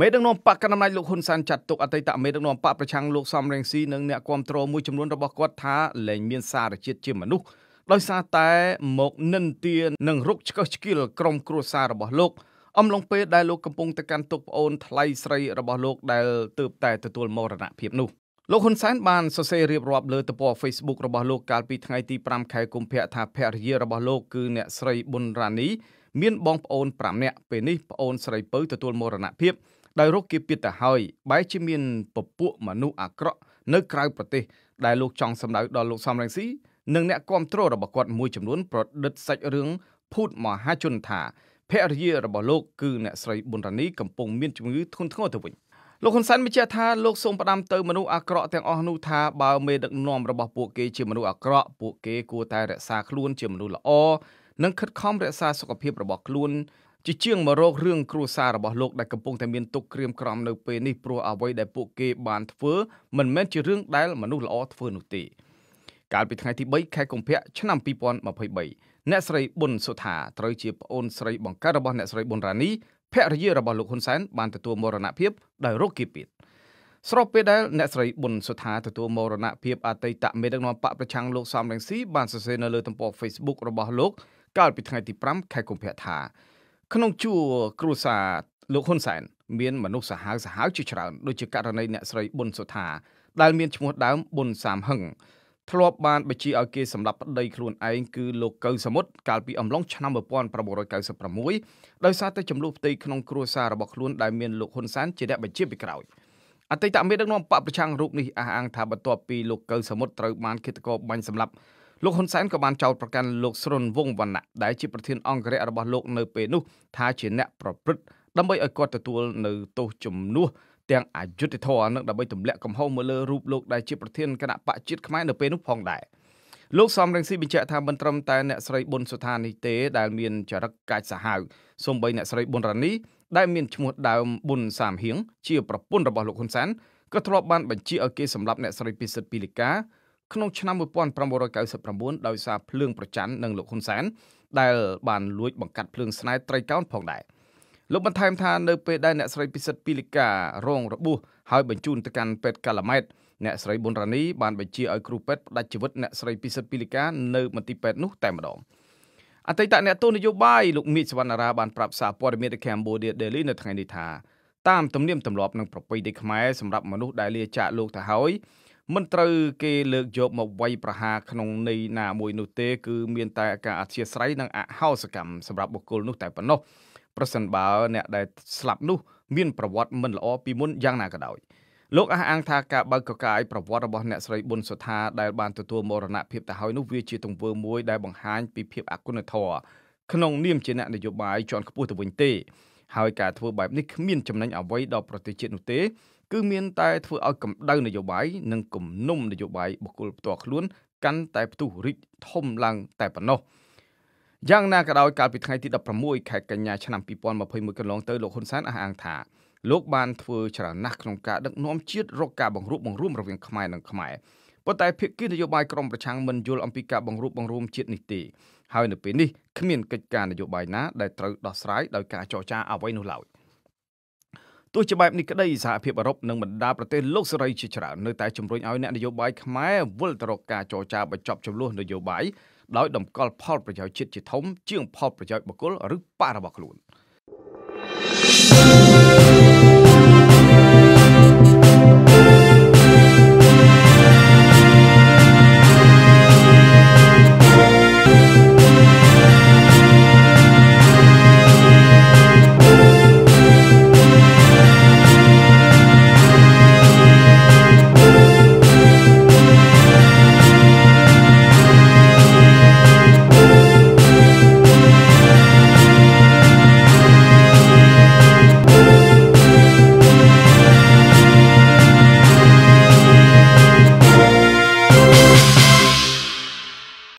មេដឹកនាំបកកណ្ដាលអំណាចលោកហ៊ុនសែនចាត់ទុកអតីតមេដឹកនាំបកប្រឆាំងលោកសំរងស៊ីនិងអ្នកគ្រប់គ្រងមួយចំនួនរបស់គាត់ថាលែងមានសារជាតិជាមនុស្សដោយសារតែមកនិន្ទានិងរុកឆ្កឹះឆ្កៀលក្រុមគ្រួសាររបស់លោកអំឡុងពេលដែលលោកកំពុងទៅកាន់ទុកប្អូនថ្លៃស្រីរបស់លោកដែលទើបតែទទួលមរណភាពនោះលោកហ៊ុនសែនបានសរសេររៀបរាប់លើទំព័រ Facebook របស់លោកកាលពីថ្ងៃទី5ខែកុម្ភៈថាភរិយារបស់លោកគឺអ្នកស្រីប៊ុនរ៉ានីមានបងប្អូន5នាក់ពេលនេះប្អូនស្រីពៅទទួលមរណភាពដោយរកគៀពីតទៅហើយបែរជាមានពពួកមនុស្សអាក្រក់នៅក្រៅប្រទេសដែលលោកចង់សម្ដៅដល់លោកសំរងស៊ីនិងអ្នកគ្រប់គ្រងរបស់គាត់មួយចំនួនប្រឌិតសាច់រឿងភូតមហាជនថាភរិយារបស់លោកគឺអ្នកស្រីប៊ុនរ៉ានីកំពុងមានជំងឺធ្ងន់ធ្ងរទៅវិញលោកហ៊ុនសែនបញ្ជាក់ថាលោកសូមផ្ដាំទៅមនុស្សអាក្រក់ទាំងអស់នោះថាបើមេដឹកនាំរបស់ពួកគេជាមនុស្សអាក្រក់ពួកគេគួរតែរក្សាខ្លួនជាមនុស្សល្អនិងខិតខំរក្សាសុខភាពរបស់ខ្លួនជាជាងមករករឿងគ្រួសាររបស់លោកដែលកំពុងតែមានទុក្ខក្រៀមក្រំនៅពេលនេះព្រោះអ្វីដែលពួកគេបានធ្វើមិនមែនជារឿងដែលមនុស្សល្អធ្វើនោះទេកាលពីថ្ងៃទី3ខែកុម្ភៈឆ្នាំ2023អ្នកស្រីប៊ុនសុថាត្រូវជាប្អូនស្រីបង្កើតរបស់អ្នកស្រីប៊ុនរ៉ានីភរិយារបស់លោកហ៊ុនសែនបានទទួលមរណភាពដោយរោគគីពីតស្របពេលដែលអ្នកស្រីប៊ុនសុថាទទួលមរណភាពអតីតមេដឹកនាំបកប្រឆាំងលោកសំរងស៊ីបានសរសេរនៅលើទំព័រ Facebook របស់លោកកាលពីថ្ងៃទី5ខែកុម្ភៈថាក្នុងជួរគ្រួសារលោកហ៊ុនសែនមានមនុស្សសាហាវសាហាវជាច្រើនដូចជាករណីអ្នកស្រីប៊ុនសុថាដែលមានឈ្មោះដើមប៊ុនសាមហឹងធ្លាប់បានបញ្ជាឲ្យគេសម្លាប់ប្តីខ្លួនឯងគឺលោកកៅសមុទ្រកាលពីអំឡុងឆ្នាំ1996ដោយសារតែចំនួនផ្ទៃក្នុងគ្រួសាររបស់ខ្លួនដែលមានលោកហ៊ុនសែនជាអ្នកបញ្ជាពីក្រោយអតីតមេដឹកនាំបពប្រឆាំងរូបនេះអះអាងថាបន្ទាប់ពីលោកកៅសមុទ្រត្រូវបានឃាតករបាញ់សម្លាប់លោកហ៊ុនសែនក៏បានចោទប្រកាន់លោកស្រុនវងវណ្ណៈដែលជាប្រធានអង្គរៈរបស់លោកនៅពេលនោះថាជាអ្នកប្រព្រឹត្តដើម្បីឲ្យគាត់ទទួលនៅទោសជំនួសទាំងអយុត្តិធម៌និងដើម្បីទម្លាក់កំហុសមកលើរូបលោកដែលជាប្រធានគណៈបកជាតិខ្មែរនៅពេលនោះផងដែរលោកសំរងស៊ីបញ្ជាក់ថាមិនត្រឹមតែអ្នកស្រីប៊ុនសុថានេះទេដែលមានចរិតកាចសាហាវសូម្បីអ្នកស្រីប៊ុនរ៉ានីដែលមានឈ្មោះដើមប៊ុនសាមហៀងជាប្រពន្ធរបស់លោកហ៊ុនសែនក៏ធ្លាប់បានបញ្ជាឲ្យគេសម្លាប់អ្នកស្រីពិសិដ្ឋពីលីកាក្នុងឆ្នាំ1999ដោយសារភ្លើងប្រច័ណ្ឌនិងលោកហ៊ុនសែនដែលបានលួចបង្កាត់ភ្លើងស្នេហ៍ត្រីកោណផងដែរលោកបន្ថែមថានៅពេលដែលអ្នកស្រីពិសិដ្ឋពីលីការង របួសហើយបញ្ជូនទៅកាន់ពេទ្យកាឡាម៉ែតអ្នកស្រីប៊ុនរ៉ានី បានបញ្ជាឲ្យគ្រូពេទ្យផ្ដាច់ជីវិតអ្នកស្រីពិសិដ្ឋពីលីការនៅមន្ទីរពេទ្យនោះតែម្ដងអតីតអ្នកទស្សនយោបាយលោកមីសវណ្ណារាបានប្រាប់សារព័ត៌មាន The Cambodia Daily នៅថ្ងៃនេះថាតាមទំនៀមទម្លាប់និងប្រពៃណីខ្មែរសម្រាប់មនុស្សដែលលាចាកលោកទៅហើយមិនត្រូវគេលើកយកមកវាយប្រហារក្នុងន័យណាមួយនោះទេគឺមានតែការអធិស្ឋាននិងអហោសកម្មសម្រាប់បុគ្គលនោះតែប៉ុណ្ណោះប្រសិនបើ អ្នកដែលស្លាប់នោះមានប្រវត្តិមិនល្អពីមុនយ៉ាងណាក៏ដោយលោកអះអាងថាការបើកកកាយប្រវត្តិរបស់អ្នកស្រីប៊ុនសុថាដែលបានទទួលមរណភាពទៅហើយនោះវាជាទង្វើមួយដែលបង្ហាញពីភាពអគុណធម៌ក្នុង នាមជាអ្នកនយោបាយជាន់ខ្ពស់ទៅវិញទេ ហើយការធ្វើបែបនេះគ្មានចំណេញអ្វីដល់ប្រទេសជាតិនោះទេគឺមានតែ ធ្វើឲ្យកម្ដៅនយោបាយនិងគំនុំនយោបាយបុគ្គលផ្ទាល់ខ្លួន កាន់តែផ្ទុះរីកធំឡើងតែប៉ុណ្ណោះយ៉ាងណាក៏ដោយកាលពីថ្ងៃទី16ខែកញ្ញាឆ្នាំ2021កន្លងទៅលោកហ៊ុនសែនអះអាងថាលោកបានធ្វើច្រើនណាស់ក្នុងការដឹកនាំជាតិរកការបង្រួបបង្រួមរវាងខ្មែរនិងខ្មែរប៉ុន្តែភាគីនយោបាយក្រមប្រឆាំងមិនយល់អំពីការបង្រួបបង្រួមជាតិនេះទេហើយនៅពេលនេះគ្មានកិច្ចការនយោបាយណាដែលត្រូវដោះស្រាយដោយការចរចាអ្វីនោះឡើយទោះជាបែបនេះក្តីសហភាពអឺរ៉ុបនិងបណ្ដាប្រទេសលោកសេរីជាច្រើននៅតែជំរុញឲ្យអ្នកនយោបាយខ្មែរវិលទៅរកការចរចាបញ្ចប់ចំនួននយោបាយដោយតម្កល់ផលប្រយោជន៍ជាតិជាធំជាងផលប្រយោជន៍បុគ្គលឬបរិបកខ្លួន។